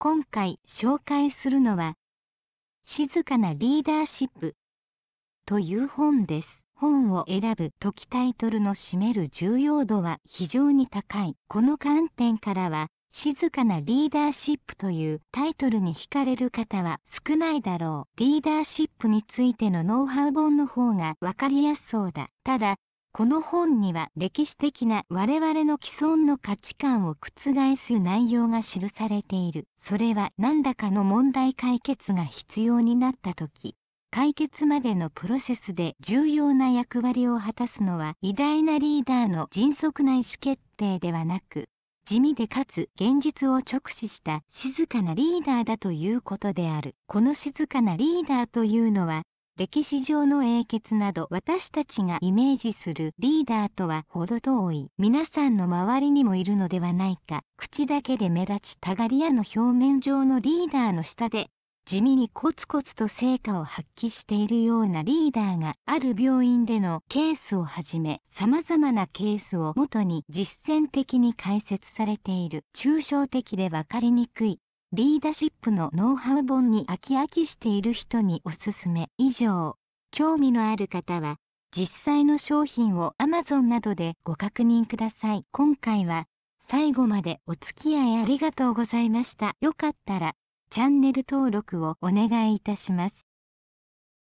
今回紹介するのは「静かなリーダーシップ」という本です。本を選ぶ時タイトルの占める重要度は非常に高い。この観点からは「静かなリーダーシップ」というタイトルに惹かれる方は少ないだろう。リーダーシップについてのノウハウ本の方が分かりやすそうだ。ただこの本には歴史的な我々の既存の価値観を覆す内容が記されているそれは何らかの問題解決が必要になった時解決までのプロセスで重要な役割を果たすのは偉大なリーダーの迅速な意思決定ではなく地味でかつ現実を直視した静かなリーダーだということであるこの静かなリーダーというのは歴史上の英傑など私たちがイメージするリーダーとは程遠い皆さんの周りにもいるのではないか口だけで目立ちたがり屋の表面上のリーダーの下で地味にコツコツと成果を発揮しているようなリーダーがある病院でのケースをはじめ様々なケースをもとに実践的に解説されている抽象的で分かりにくいリーダーシップのノウハウ本に飽き飽きしている人におすすめ以上興味のある方は実際の商品を Amazon などでご確認ください今回は最後までお付き合いありがとうございましたよかったらチャンネル登録をお願いいたします